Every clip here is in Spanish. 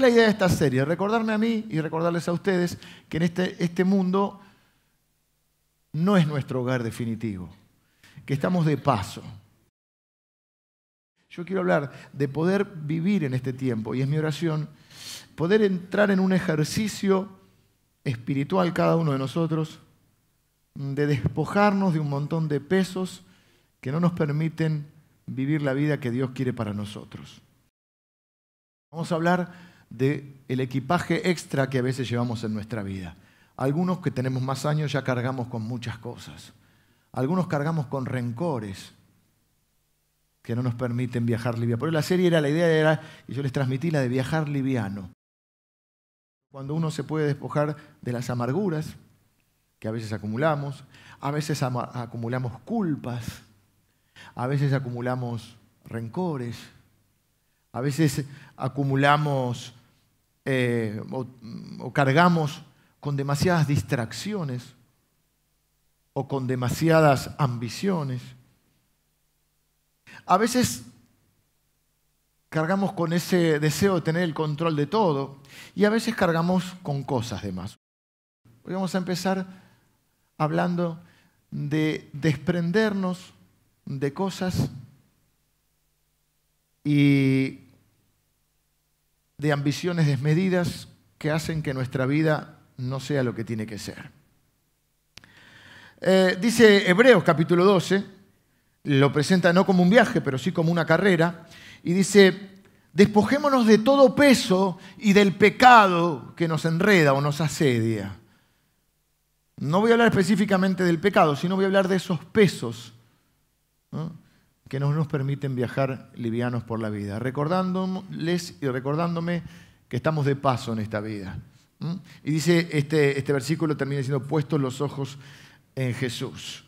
la idea de esta serie? Recordarme a mí y recordarles a ustedes que en este, este mundo no es nuestro hogar definitivo, que estamos de paso. Yo quiero hablar de poder vivir en este tiempo, y es mi oración, poder entrar en un ejercicio espiritual cada uno de nosotros, de despojarnos de un montón de pesos que no nos permiten vivir la vida que Dios quiere para nosotros. Vamos a hablar del equipaje extra que a veces llevamos en nuestra vida. Algunos que tenemos más años ya cargamos con muchas cosas. Algunos cargamos con rencores que no nos permiten viajar liviano. Por la serie era la idea, era, y yo les transmití la de viajar liviano. Cuando uno se puede despojar de las amarguras que a veces acumulamos, a veces acumulamos culpas, a veces acumulamos rencores, a veces acumulamos eh, o, o cargamos con demasiadas distracciones o con demasiadas ambiciones. A veces cargamos con ese deseo de tener el control de todo y a veces cargamos con cosas demás. Hoy vamos a empezar hablando de desprendernos de cosas y de ambiciones desmedidas que hacen que nuestra vida no sea lo que tiene que ser. Eh, dice Hebreos capítulo 12, lo presenta no como un viaje, pero sí como una carrera, y dice, despojémonos de todo peso y del pecado que nos enreda o nos asedia. No voy a hablar específicamente del pecado, sino voy a hablar de esos pesos que no nos permiten viajar livianos por la vida, recordándoles y recordándome que estamos de paso en esta vida. Y dice, este, este versículo termina diciendo, puestos los ojos en Jesús.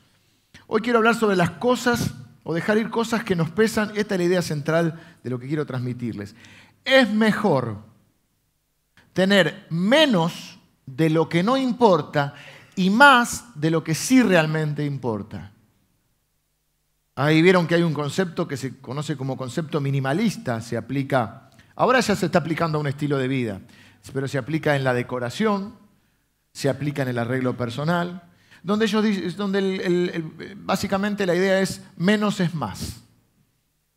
Hoy quiero hablar sobre las cosas o dejar ir cosas que nos pesan. Esta es la idea central de lo que quiero transmitirles. Es mejor tener menos de lo que no importa y más de lo que sí realmente importa. Ahí vieron que hay un concepto que se conoce como concepto minimalista, se aplica, ahora ya se está aplicando a un estilo de vida, pero se aplica en la decoración, se aplica en el arreglo personal, donde, ellos, donde básicamente la idea es menos es más.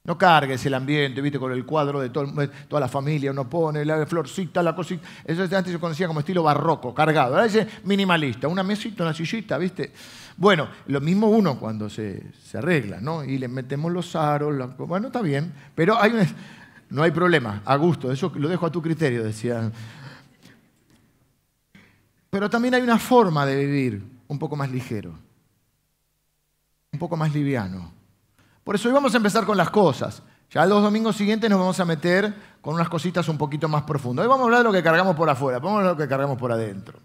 No cargues el ambiente, viste, con el cuadro de toda la familia, uno pone la florcita, la cosita. Eso antes se conocía como estilo barroco, cargado. Ahora dice minimalista, una mesita, una sillita, viste. Bueno, lo mismo uno cuando se, arregla, ¿no? Y le metemos los aros, bueno, está bien, pero hay un, no hay problema, a gusto, eso lo dejo a tu criterio, decía. Pero también hay una forma de vivir un poco más ligero, un poco más liviano por eso hoy vamos a empezar con las cosas. Ya los domingos siguientes nos vamos a meter con unas cositas un poquito más profundas. Hoy vamos a hablar de lo que cargamos por afuera, vamos a hablar de lo que cargamos por adentro.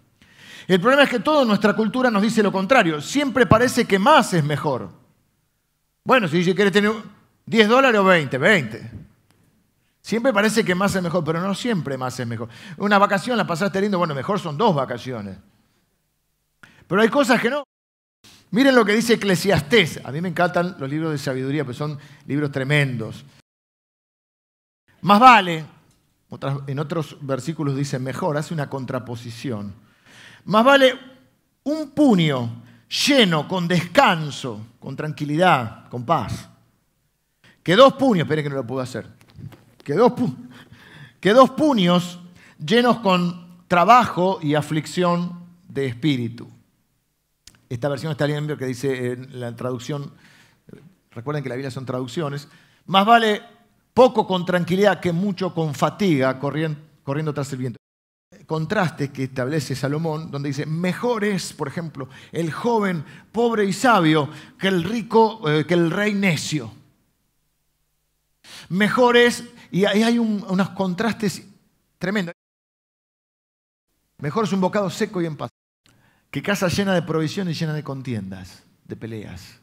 El problema es que toda nuestra cultura nos dice lo contrario. Siempre parece que más es mejor. Bueno, si quieres tener 10 dólares o 20, 20. Siempre parece que más es mejor, pero no siempre más es mejor. Una vacación la pasaste lindo, bueno, mejor son dos vacaciones. Pero hay cosas que no. Miren lo que dice Eclesiastés. A mí me encantan los libros de sabiduría, pero pues son libros tremendos. Más vale, en otros versículos dice mejor, hace una contraposición. Más vale un puño lleno, con descanso, con tranquilidad, con paz, que dos puños, esperen que no lo puedo hacer, que dos puños llenos con trabajo y aflicción de espíritu esta versión está bien que dice en la traducción, recuerden que la Biblia son traducciones, más vale poco con tranquilidad que mucho con fatiga corriendo, corriendo tras el viento. Contrastes que establece Salomón, donde dice, mejor es, por ejemplo, el joven pobre y sabio que el rico, eh, que el rey necio. Mejor es, y ahí hay unos contrastes tremendos. Mejor es un bocado seco y en paz que casa llena de provisiones y llena de contiendas, de peleas.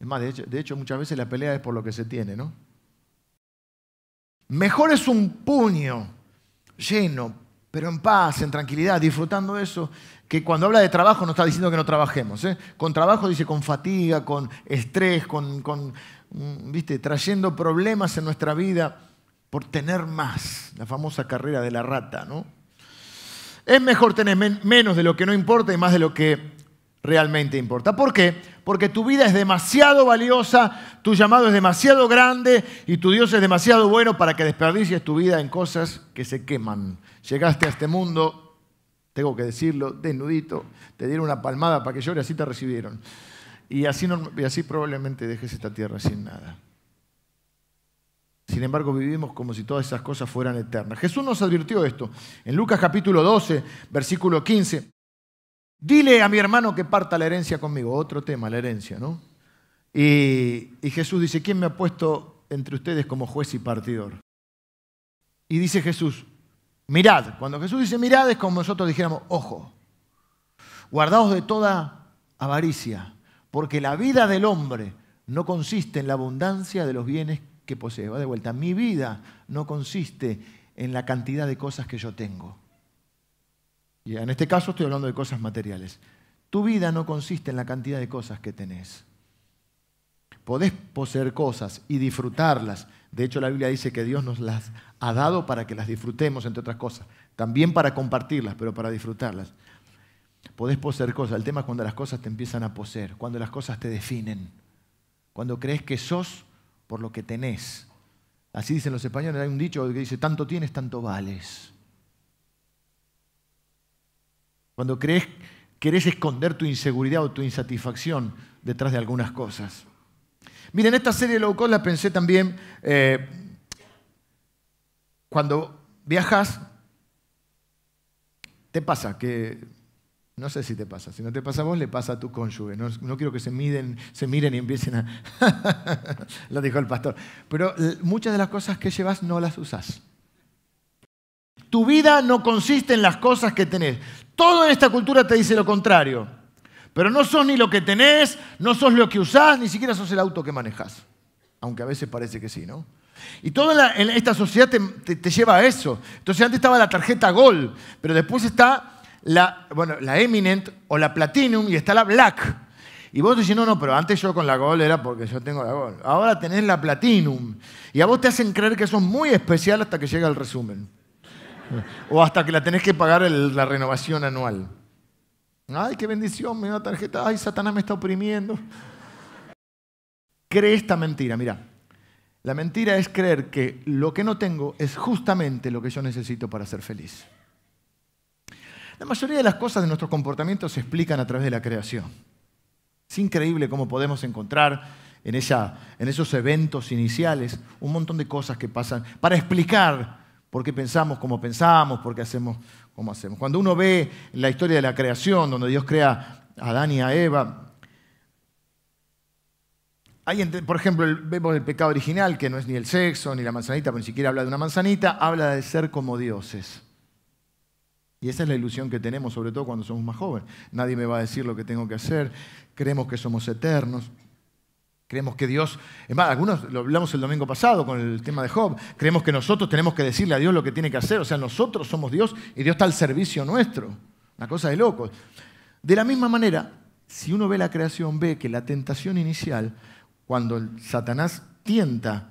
Es más, de hecho, muchas veces la pelea es por lo que se tiene, ¿no? Mejor es un puño lleno, pero en paz, en tranquilidad, disfrutando eso, que cuando habla de trabajo no está diciendo que no trabajemos. ¿eh? Con trabajo dice con fatiga, con estrés, con, mm, viste, trayendo problemas en nuestra vida por tener más, la famosa carrera de la rata, ¿no? Es mejor tener menos de lo que no importa y más de lo que realmente importa. ¿Por qué? Porque tu vida es demasiado valiosa, tu llamado es demasiado grande y tu Dios es demasiado bueno para que desperdicies tu vida en cosas que se queman. Llegaste a este mundo, tengo que decirlo, desnudito, te dieron una palmada para que llore, así te recibieron. y así probablemente dejes esta tierra sin nada. Sin embargo, vivimos como si todas esas cosas fueran eternas. Jesús nos advirtió esto en Lucas capítulo 12, versículo 15. Dile a mi hermano que parta la herencia conmigo. Otro tema, la herencia, ¿no? Y, Jesús dice, ¿quién me ha puesto entre ustedes como juez y partidor? Y dice Jesús, mirad. Cuando Jesús dice mirad es como nosotros dijéramos, ojo, guardaos de toda avaricia, porque la vida del hombre no consiste en la abundancia de los bienes que va De vuelta, mi vida no consiste en la cantidad de cosas que yo tengo. Y en este caso estoy hablando de cosas materiales. Tu vida no consiste en la cantidad de cosas que tenés. Podés poseer cosas y disfrutarlas. De hecho, la Biblia dice que Dios nos las ha dado para que las disfrutemos, entre otras cosas. También para compartirlas, pero para disfrutarlas. Podés poseer cosas. El tema es cuando las cosas te empiezan a poseer, cuando las cosas te definen. Cuando crees que sos por lo que tenés. Así dicen los españoles, hay un dicho que dice, tanto tienes, tanto vales. Cuando crees, querés esconder tu inseguridad o tu insatisfacción detrás de algunas cosas. Miren, esta serie de low la pensé también eh, cuando viajas, te pasa que no sé si te pasa. Si no te pasa a vos, le pasa a tu cónyuge. No, quiero que se, se miren y empiecen a... Lo dijo el pastor. Pero eh, muchas de las cosas que llevas no las usás. Tu vida no consiste en las cosas que tenés. Todo en esta cultura te dice lo contrario. Pero no sos ni lo que tenés, no sos lo que usás, ni siquiera sos el auto que manejás. Aunque a veces parece que sí, ¿no? Y toda esta sociedad te, te lleva a eso. Entonces antes estaba la tarjeta Gol, pero después está la, bueno, la Eminent o la Platinum y está la Black. Y vos decís, no, no, pero antes yo con la Gold era porque yo tengo la Gold. Ahora tenés la Platinum. Y a vos te hacen creer que son muy especial hasta que llega el resumen. o hasta que la tenés que pagar la renovación anual. Ay, qué bendición, me da tarjeta. Ay, Satanás me está oprimiendo. Cree esta mentira, mira. La mentira es creer que lo que no tengo es justamente lo que yo necesito para ser feliz. La mayoría de las cosas de nuestro comportamiento se explican a través de la creación. Es increíble cómo podemos encontrar en, esos eventos iniciales un montón de cosas que pasan para explicar por qué pensamos como pensamos, por qué hacemos como hacemos. Cuando uno ve la historia de la creación, donde Dios crea a Adán y a Eva, hay, por ejemplo, vemos el pecado original, que no es ni el sexo, ni la manzanita, pero pues ni siquiera habla de una manzanita, habla de ser como dioses. Y esa es la ilusión que tenemos, sobre todo cuando somos más jóvenes. Nadie me va a decir lo que tengo que hacer, creemos que somos eternos. Creemos que Dios, es más, algunos lo hablamos el domingo pasado con el tema de Job, creemos que nosotros tenemos que decirle a Dios lo que tiene que hacer, o sea, nosotros somos Dios y Dios está al servicio nuestro. Una cosa de locos. De la misma manera, si uno ve la creación, ve que la tentación inicial, cuando Satanás tienta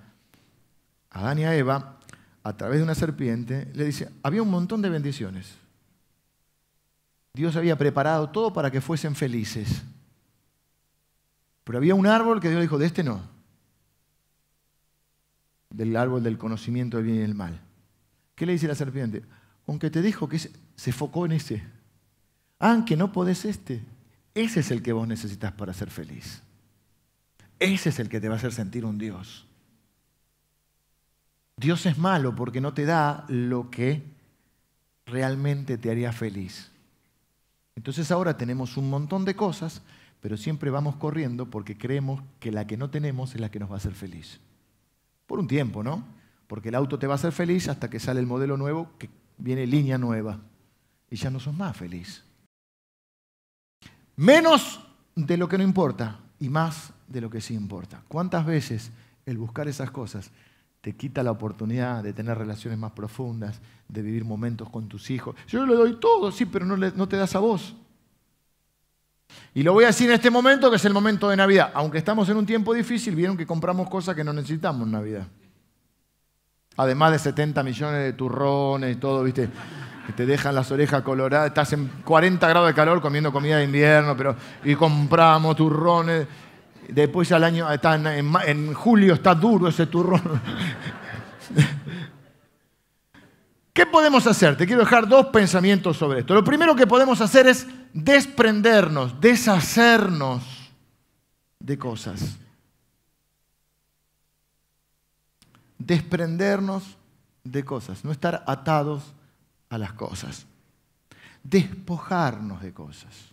a Adán y a Eva a través de una serpiente, le dice, había un montón de bendiciones. Dios había preparado todo para que fuesen felices. Pero había un árbol que Dios dijo, de este no. Del árbol del conocimiento del bien y del mal. ¿Qué le dice la serpiente? Aunque te dijo que se focó en ese. aunque ah, no podés este. Ese es el que vos necesitas para ser feliz. Ese es el que te va a hacer sentir un Dios. Dios es malo porque no te da lo que realmente te haría feliz. Entonces ahora tenemos un montón de cosas, pero siempre vamos corriendo porque creemos que la que no tenemos es la que nos va a hacer feliz. Por un tiempo, ¿no? Porque el auto te va a hacer feliz hasta que sale el modelo nuevo, que viene línea nueva. Y ya no sos más feliz. Menos de lo que no importa y más de lo que sí importa. ¿Cuántas veces el buscar esas cosas te quita la oportunidad de tener relaciones más profundas, de vivir momentos con tus hijos. Yo le doy todo, sí, pero no, te das a vos. Y lo voy a decir en este momento, que es el momento de Navidad. Aunque estamos en un tiempo difícil, vieron que compramos cosas que no necesitamos en Navidad. Además de 70 millones de turrones y todo, ¿viste? Que te dejan las orejas coloradas, estás en 40 grados de calor comiendo comida de invierno, pero y compramos turrones Después al año, en julio está duro ese turrón. ¿Qué podemos hacer? Te quiero dejar dos pensamientos sobre esto. Lo primero que podemos hacer es desprendernos, deshacernos de cosas. Desprendernos de cosas, no estar atados a las cosas. Despojarnos de cosas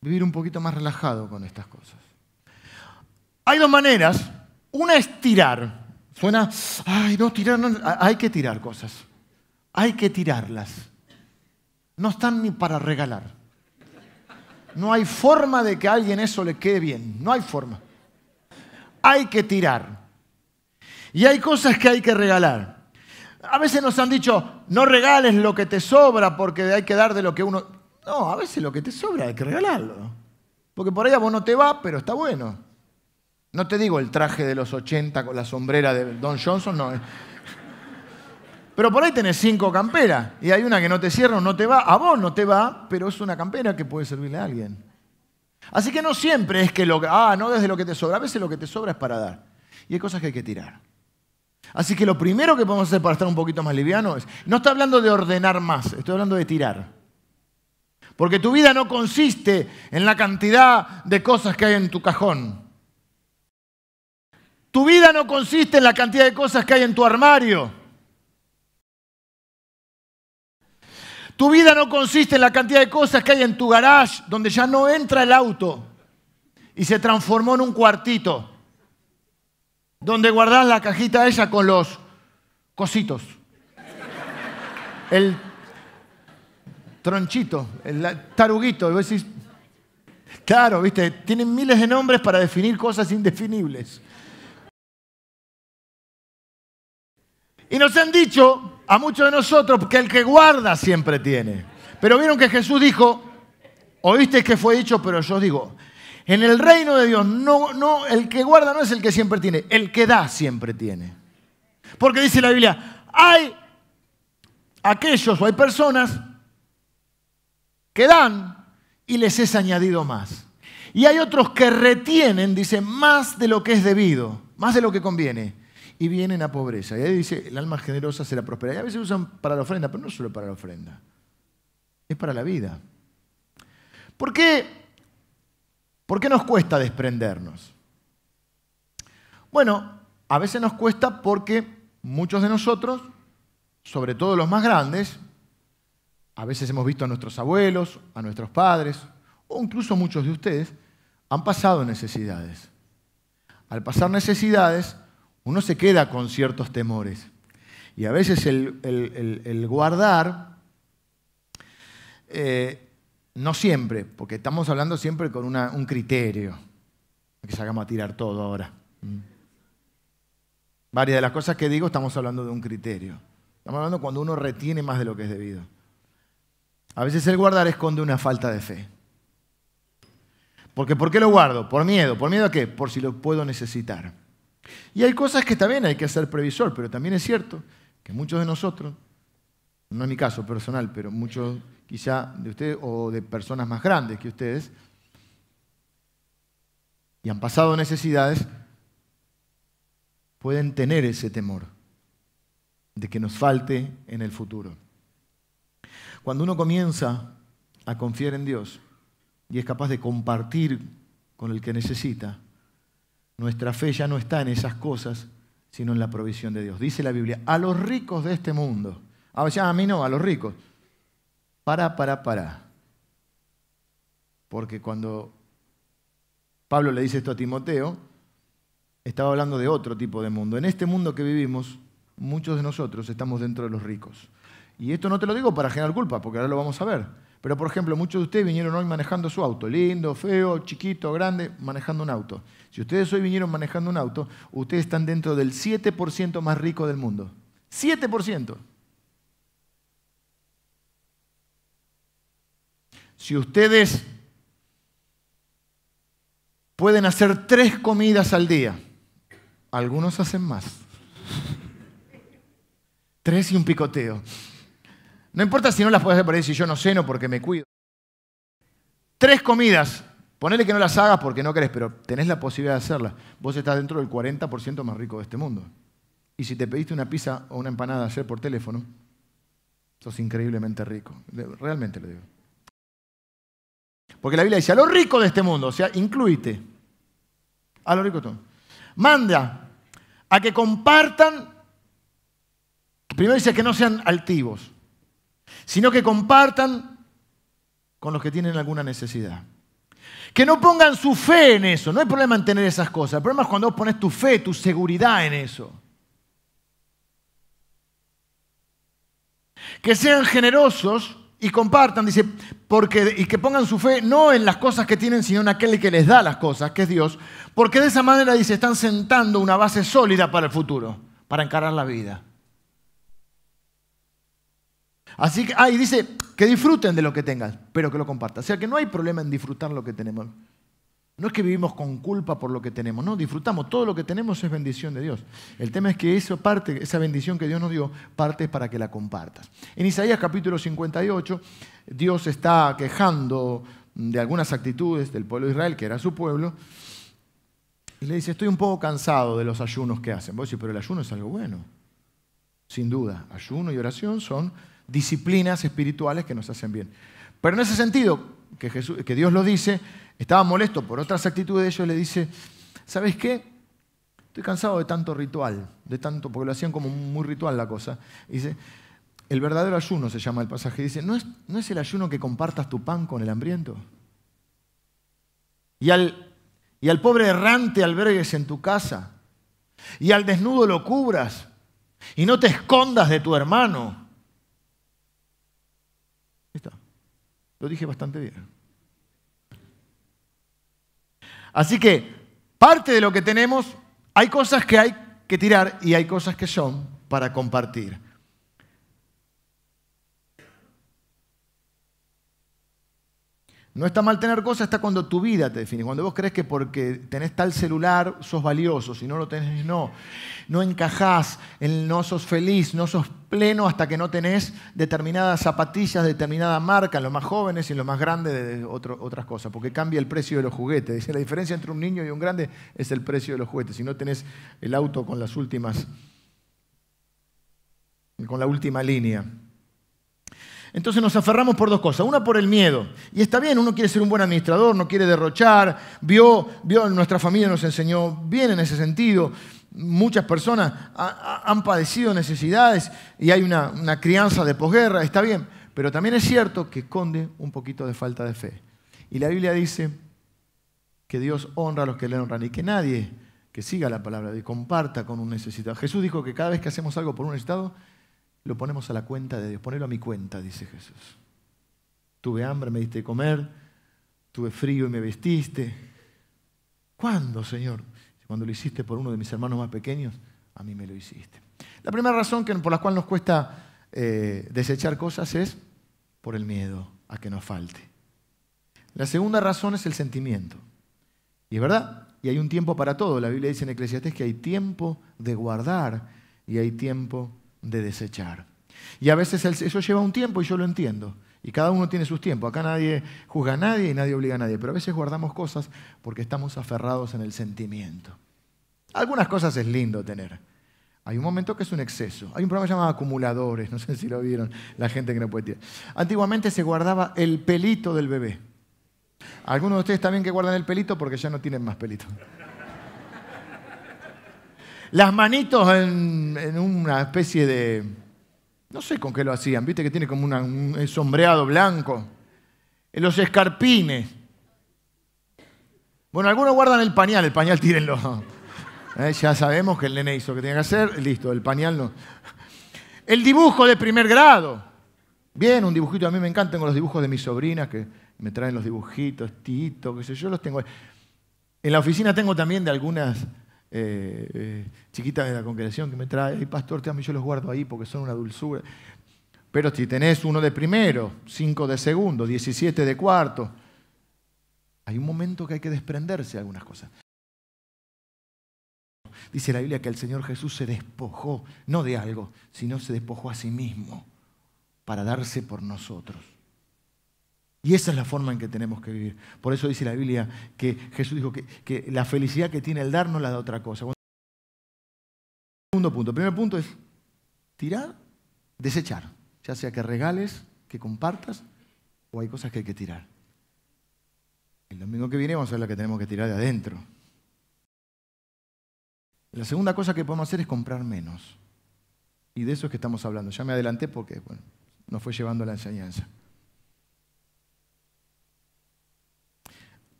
vivir un poquito más relajado con estas cosas. Hay dos maneras. Una es tirar. Suena, ay, no, tirar, hay que tirar cosas. Hay que tirarlas. No están ni para regalar. No hay forma de que a alguien eso le quede bien. No hay forma. Hay que tirar. Y hay cosas que hay que regalar. A veces nos han dicho, no regales lo que te sobra porque hay que dar de lo que uno... No, a veces lo que te sobra hay que regalarlo. Porque por ahí a vos no te va, pero está bueno. No te digo el traje de los 80 con la sombrera de Don Johnson, no. Eh. Pero por ahí tenés cinco camperas y hay una que no te cierra o no te va. A vos no te va, pero es una campera que puede servirle a alguien. Así que no siempre es que lo ah, no desde lo que te sobra, a veces lo que te sobra es para dar. Y hay cosas que hay que tirar. Así que lo primero que podemos hacer para estar un poquito más liviano es, no está hablando de ordenar más, estoy hablando de tirar. Porque tu vida no consiste en la cantidad de cosas que hay en tu cajón. Tu vida no consiste en la cantidad de cosas que hay en tu armario. Tu vida no consiste en la cantidad de cosas que hay en tu garage, donde ya no entra el auto y se transformó en un cuartito, donde guardás la cajita ella con los cositos. El tronchito, el taruguito. Y claro, viste, tienen miles de nombres para definir cosas indefinibles. Y nos han dicho a muchos de nosotros que el que guarda siempre tiene. Pero vieron que Jesús dijo, oíste que fue dicho, pero yo digo, en el reino de Dios, no, no, el que guarda no es el que siempre tiene, el que da siempre tiene. Porque dice la Biblia, hay aquellos o hay personas Quedan y les es añadido más. Y hay otros que retienen, dicen, más de lo que es debido, más de lo que conviene, y vienen a pobreza. Y ahí dice, el alma generosa será prosperada. Y a veces usan para la ofrenda, pero no solo para la ofrenda, es para la vida. ¿Por qué, ¿Por qué nos cuesta desprendernos? Bueno, a veces nos cuesta porque muchos de nosotros, sobre todo los más grandes, a veces hemos visto a nuestros abuelos, a nuestros padres, o incluso muchos de ustedes, han pasado necesidades. Al pasar necesidades, uno se queda con ciertos temores. Y a veces el, guardar, eh, no siempre, porque estamos hablando siempre con un criterio, que salgamos a tirar todo ahora. Mm. Varias de las cosas que digo estamos hablando de un criterio. Estamos hablando cuando uno retiene más de lo que es debido. A veces el guardar esconde una falta de fe. Porque ¿por qué lo guardo? Por miedo. ¿Por miedo a qué? Por si lo puedo necesitar. Y hay cosas que también hay que hacer previsor, pero también es cierto que muchos de nosotros, no es mi caso personal, pero muchos quizá de ustedes o de personas más grandes que ustedes, y han pasado necesidades, pueden tener ese temor de que nos falte en el futuro. Cuando uno comienza a confiar en Dios y es capaz de compartir con el que necesita, nuestra fe ya no está en esas cosas, sino en la provisión de Dios. Dice la Biblia, a los ricos de este mundo, a, ah, ya, a mí no, a los ricos, para, para, para. Porque cuando Pablo le dice esto a Timoteo, estaba hablando de otro tipo de mundo. En este mundo que vivimos, muchos de nosotros estamos dentro de los ricos. Y esto no te lo digo para generar culpa, porque ahora lo vamos a ver. Pero, por ejemplo, muchos de ustedes vinieron hoy manejando su auto, lindo, feo, chiquito, grande, manejando un auto. Si ustedes hoy vinieron manejando un auto, ustedes están dentro del 7% más rico del mundo. 7%. Si ustedes pueden hacer tres comidas al día, algunos hacen más. Tres y un picoteo. No importa si no las puedes hacer por ahí, si yo no ceno porque me cuido. Tres comidas. Ponele que no las hagas porque no querés, pero tenés la posibilidad de hacerlas. Vos estás dentro del 40% más rico de este mundo. Y si te pediste una pizza o una empanada ayer por teléfono, sos increíblemente rico. Realmente lo digo. Porque la Biblia dice, a lo rico de este mundo, o sea, incluite. A lo rico tú. Manda a que compartan. Primero dice que no sean altivos sino que compartan con los que tienen alguna necesidad. Que no pongan su fe en eso, no hay problema en tener esas cosas, el problema es cuando vos pones tu fe, tu seguridad en eso. Que sean generosos y compartan, dice, porque, y que pongan su fe no en las cosas que tienen, sino en aquel que les da las cosas, que es Dios, porque de esa manera, dice, están sentando una base sólida para el futuro, para encarar la vida. Así que, ah, y dice que disfruten de lo que tengas, pero que lo compartas. O sea que no hay problema en disfrutar lo que tenemos. No es que vivimos con culpa por lo que tenemos, no, disfrutamos. Todo lo que tenemos es bendición de Dios. El tema es que eso parte, esa bendición que Dios nos dio, parte es para que la compartas. En Isaías capítulo 58, Dios está quejando de algunas actitudes del pueblo de Israel, que era su pueblo, y le dice, estoy un poco cansado de los ayunos que hacen. Vos decís, pero el ayuno es algo bueno. Sin duda, ayuno y oración son disciplinas espirituales que nos hacen bien. Pero en ese sentido, que, Jesús, que Dios lo dice, estaba molesto por otras actitudes de ellos, le dice, ¿sabes qué? Estoy cansado de tanto ritual, de tanto, porque lo hacían como muy ritual la cosa. dice, el verdadero ayuno se llama el pasaje. Dice, ¿no es, ¿no es el ayuno que compartas tu pan con el hambriento? Y al, y al pobre errante albergues en tu casa. Y al desnudo lo cubras. Y no te escondas de tu hermano. Lo dije bastante bien. Así que parte de lo que tenemos, hay cosas que hay que tirar y hay cosas que son para compartir. No está mal tener cosas hasta cuando tu vida te define, cuando vos crees que porque tenés tal celular sos valioso, si no lo tenés no. No encajás, no sos feliz, no sos pleno hasta que no tenés determinadas zapatillas, determinada marca, en los más jóvenes y en los más grandes de otras cosas, porque cambia el precio de los juguetes. Dice, la diferencia entre un niño y un grande es el precio de los juguetes. Si no tenés el auto con las últimas, con la última línea. Entonces nos aferramos por dos cosas. Una por el miedo. Y está bien, uno quiere ser un buen administrador, no quiere derrochar. Vio, vio nuestra familia nos enseñó bien en ese sentido. Muchas personas han padecido necesidades y hay una, crianza de posguerra, está bien. Pero también es cierto que esconde un poquito de falta de fe. Y la Biblia dice que Dios honra a los que le honran y que nadie que siga la palabra y comparta con un necesitado. Jesús dijo que cada vez que hacemos algo por un necesitado, lo ponemos a la cuenta de Dios. Ponelo a mi cuenta, dice Jesús. Tuve hambre, me diste de comer, tuve frío y me vestiste. ¿Cuándo, Señor? Cuando lo hiciste por uno de mis hermanos más pequeños, a mí me lo hiciste. La primera razón por la cual nos cuesta eh, desechar cosas es por el miedo a que nos falte. La segunda razón es el sentimiento. Y es verdad, y hay un tiempo para todo. La Biblia dice en Eclesiastés que hay tiempo de guardar y hay tiempo de desechar. Y a veces eso lleva un tiempo y yo lo entiendo. Y cada uno tiene sus tiempos. Acá nadie juzga a nadie y nadie obliga a nadie. Pero a veces guardamos cosas porque estamos aferrados en el sentimiento. Algunas cosas es lindo tener. Hay un momento que es un exceso. Hay un programa llamado acumuladores. No sé si lo vieron la gente que no puede tirar. Antiguamente se guardaba el pelito del bebé. Algunos de ustedes también que guardan el pelito porque ya no tienen más pelito las manitos en, una especie de... No sé con qué lo hacían, viste que tiene como un sombreado blanco. En los escarpines. Bueno, algunos guardan el pañal, el pañal tírenlo. ¿eh? Ya sabemos que el nene hizo lo que tenía que hacer, listo, el pañal no. El dibujo de primer grado. Bien, un dibujito, a mí me encanta, tengo los dibujos de mis sobrinas que me traen los dibujitos, Tito, qué sé yo, los tengo. En la oficina tengo también de algunas chiquita eh, chiquitas de la congregación que me trae, el pastor, te amo, yo los guardo ahí porque son una dulzura. Pero si tenés uno de primero, cinco de segundo, diecisiete de cuarto, hay un momento que hay que desprenderse de algunas cosas. Dice la Biblia que el Señor Jesús se despojó, no de algo, sino se despojó a sí mismo para darse por nosotros. Y esa es la forma en que tenemos que vivir. Por eso dice la Biblia que Jesús dijo que, la felicidad que tiene el dar no la da otra cosa. Segundo punto. El primer punto es tirar, desechar. Ya sea que regales, que compartas, o hay cosas que hay que tirar. El domingo que viene vamos a ver la que tenemos que tirar de adentro. La segunda cosa que podemos hacer es comprar menos. Y de eso es que estamos hablando. Ya me adelanté porque nos fue llevando la enseñanza.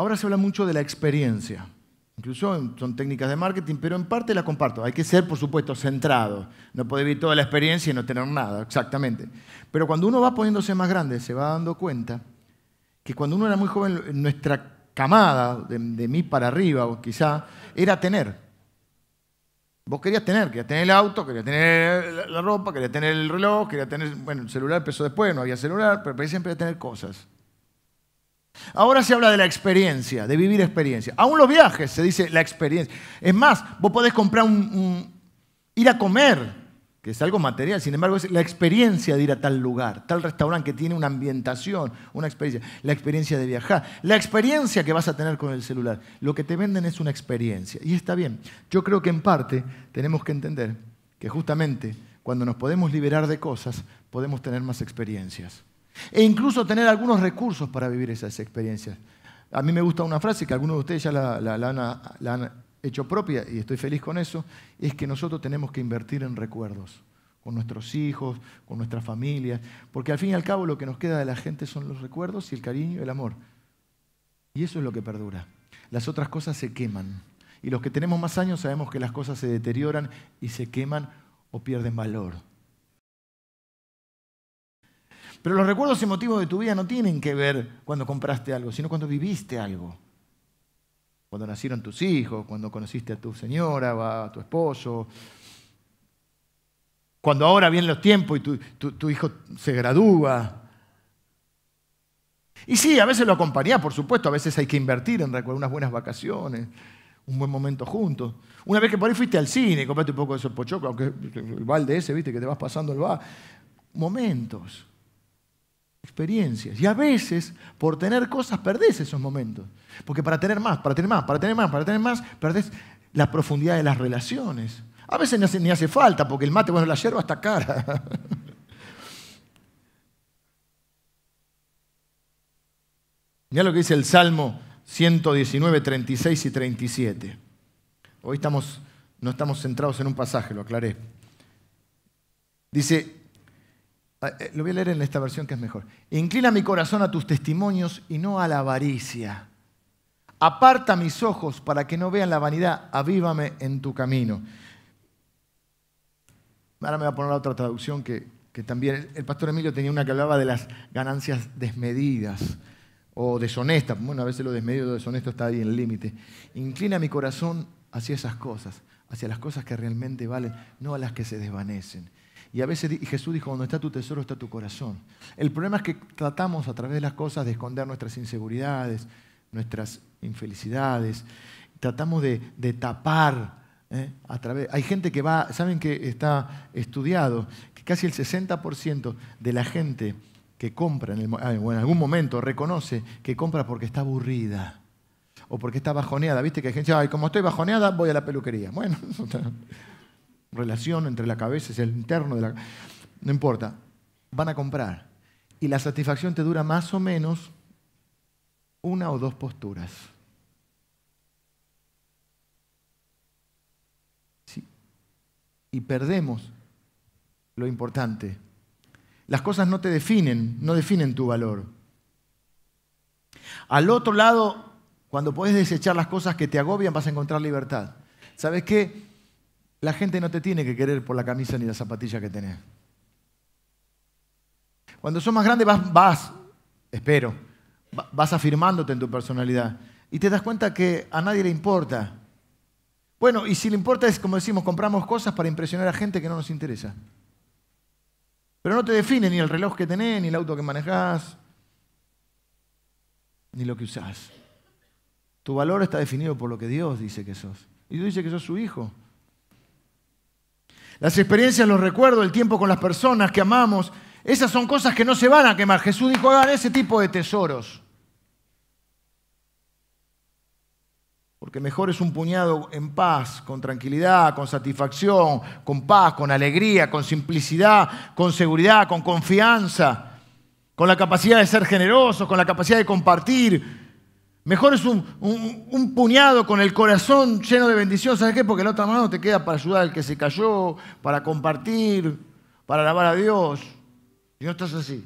Ahora se habla mucho de la experiencia. Incluso son técnicas de marketing, pero en parte la comparto. Hay que ser, por supuesto, centrado. No puede vivir toda la experiencia y no tener nada, exactamente. Pero cuando uno va poniéndose más grande, se va dando cuenta que cuando uno era muy joven, nuestra camada, de, mí para arriba o quizá, era tener. Vos querías tener, querías tener el auto, querías tener la, ropa, querías tener el reloj, querías tener, bueno, el celular empezó después, no había celular, pero siempre tener cosas. Ahora se habla de la experiencia, de vivir experiencia. Aún los viajes se dice la experiencia. Es más, vos podés comprar un, ir a comer, que es algo material, sin embargo es la experiencia de ir a tal lugar, tal restaurante que tiene una ambientación, una experiencia, la experiencia de viajar, la experiencia que vas a tener con el celular. Lo que te venden es una experiencia y está bien. Yo creo que en parte tenemos que entender que justamente cuando nos podemos liberar de cosas, podemos tener más experiencias. E incluso tener algunos recursos para vivir esas experiencias. A mí me gusta una frase que algunos de ustedes ya la, han, han hecho propia y estoy feliz con eso, es que nosotros tenemos que invertir en recuerdos con nuestros hijos, con nuestras familias, porque al fin y al cabo lo que nos queda de la gente son los recuerdos y el cariño y el amor. Y eso es lo que perdura. Las otras cosas se queman. Y los que tenemos más años sabemos que las cosas se deterioran y se queman o pierden valor. Pero los recuerdos emotivos de tu vida no tienen que ver cuando compraste algo, sino cuando viviste algo. Cuando nacieron tus hijos, cuando conociste a tu señora, a tu esposo. Cuando ahora vienen los tiempos y tu, hijo se gradúa. Y sí, a veces lo acompañás, por supuesto, a veces hay que invertir en recuerdo, unas buenas vacaciones, un buen momento juntos. Una vez que por ahí fuiste al cine, compraste un poco de sopochoco, aunque el balde ese, viste, que te vas pasando el va. Momentos experiencias. Y a veces, por tener cosas, perdés esos momentos. Porque para tener más, para tener más, para tener más, para tener más, perdés la profundidad de las relaciones. A veces ni hace, falta, porque el mate, bueno, la hierba está cara. Ya lo que dice el Salmo 119, 36 y 37. Hoy estamos, no estamos centrados en un pasaje, lo aclaré. Dice, Ah, eh, lo voy a leer en esta versión que es mejor. Inclina mi corazón a tus testimonios y no a la avaricia. Aparta mis ojos para que no vean la vanidad. Avívame en tu camino. Ahora me voy a poner otra traducción que, también el pastor Emilio tenía una que hablaba de las ganancias desmedidas o deshonestas. Bueno, a veces lo desmedido o deshonesto está ahí en el límite. Inclina mi corazón hacia esas cosas, hacia las cosas que realmente valen, no a las que se desvanecen. Y a veces Jesús dijo, donde está tu tesoro está tu corazón. El problema es que tratamos a través de las cosas de esconder nuestras inseguridades, nuestras infelicidades. Tratamos de, tapar. ¿eh? A través. Hay gente que va, saben que está estudiado, que casi el 60% de la gente que compra, en, ah, en algún momento reconoce que compra porque está aburrida o porque está bajoneada. Viste que hay gente, que ay, como estoy bajoneada, voy a la peluquería. Bueno, relación entre la cabeza, es el interno de la... No importa, van a comprar. Y la satisfacción te dura más o menos una o dos posturas. Y perdemos lo importante. Las cosas no te definen, no definen tu valor. Al otro lado, cuando puedes desechar las cosas que te agobian, vas a encontrar libertad. ¿Sabes qué? La gente no te tiene que querer por la camisa ni la zapatilla que tenés. Cuando sos más grande vas, vas espero, vas afirmándote en tu personalidad y te das cuenta que a nadie le importa. Bueno, y si le importa es como decimos, compramos cosas para impresionar a gente que no nos interesa. Pero no te define ni el reloj que tenés, ni el auto que manejás, ni lo que usás. Tu valor está definido por lo que Dios dice que sos. Y Dios dice que sos su hijo. Las experiencias, los recuerdos, el tiempo con las personas que amamos, esas son cosas que no se van a quemar. Jesús dijo, hagan ese tipo de tesoros. Porque mejor es un puñado en paz, con tranquilidad, con satisfacción, con paz, con alegría, con simplicidad, con seguridad, con confianza, con la capacidad de ser generosos, con la capacidad de compartir, Mejor es un, puñado con el corazón lleno de bendición, ¿sabes qué? Porque la otra mano te queda para ayudar al que se cayó, para compartir, para alabar a Dios. Y no estás así.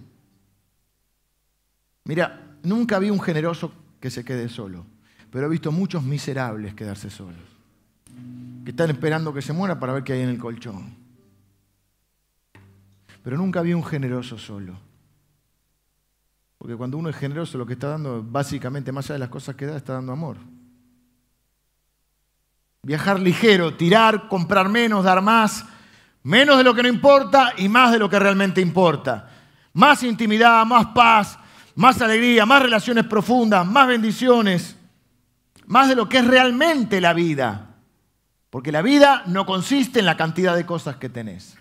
Mira, nunca vi un generoso que se quede solo, pero he visto muchos miserables quedarse solos, que están esperando que se muera para ver qué hay en el colchón. Pero nunca vi un generoso solo. Porque cuando uno es generoso, lo que está dando, básicamente, más allá de las cosas que da, está dando amor. Viajar ligero, tirar, comprar menos, dar más, menos de lo que no importa y más de lo que realmente importa. Más intimidad, más paz, más alegría, más relaciones profundas, más bendiciones, más de lo que es realmente la vida. Porque la vida no consiste en la cantidad de cosas que tenés.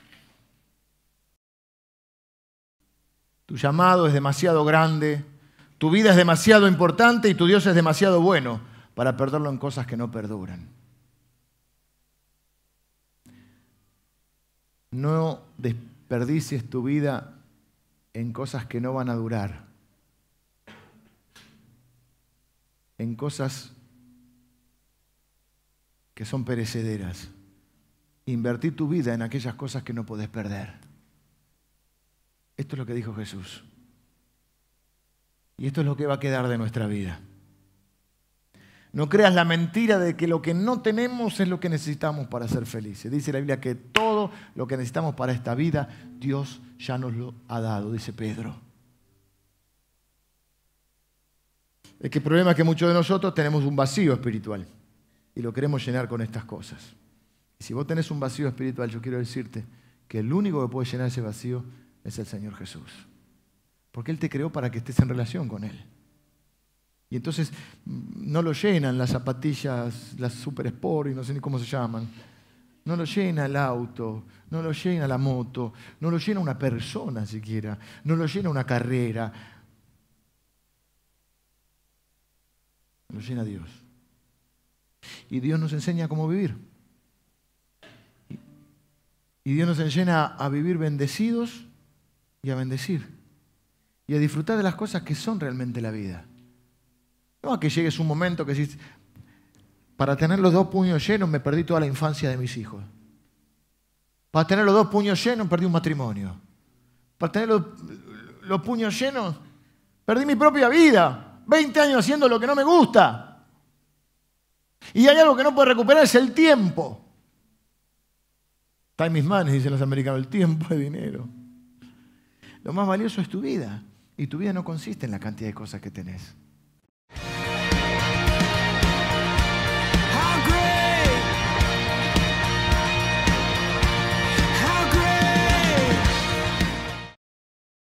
Tu llamado es demasiado grande, tu vida es demasiado importante y tu Dios es demasiado bueno para perderlo en cosas que no perduran. No desperdicies tu vida en cosas que no van a durar, en cosas que son perecederas. Invertí tu vida en aquellas cosas que no podés perder. Esto es lo que dijo Jesús. Y esto es lo que va a quedar de nuestra vida. No creas la mentira de que lo que no tenemos es lo que necesitamos para ser felices. Dice la Biblia que todo lo que necesitamos para esta vida, Dios ya nos lo ha dado, dice Pedro. Es que el problema es que muchos de nosotros tenemos un vacío espiritual y lo queremos llenar con estas cosas. Y si vos tenés un vacío espiritual, yo quiero decirte que el único que puede llenar ese vacío es el Señor Jesús. Porque Él te creó para que estés en relación con Él. Y entonces mm, no lo llenan las zapatillas, las Super Sport y no sé ni cómo se llaman. No lo llena el auto, no lo llena la moto, no lo llena una persona siquiera, no lo llena una carrera. Lo llena Dios. Y Dios nos enseña cómo vivir. Y Dios nos enseña a vivir bendecidos y a bendecir y a disfrutar de las cosas que son realmente la vida. No a que llegues un momento que dices, para tener los dos puños llenos me perdí toda la infancia de mis hijos. Para tener los dos puños llenos perdí un matrimonio. Para tener los, puños llenos perdí mi propia vida. 20 años haciendo lo que no me gusta. Y hay algo que no puedo recuperar, es el tiempo. Está en mis manos, dicen los americanos, el tiempo es dinero. Lo más valioso es tu vida. Y tu vida no consiste en la cantidad de cosas que tenés.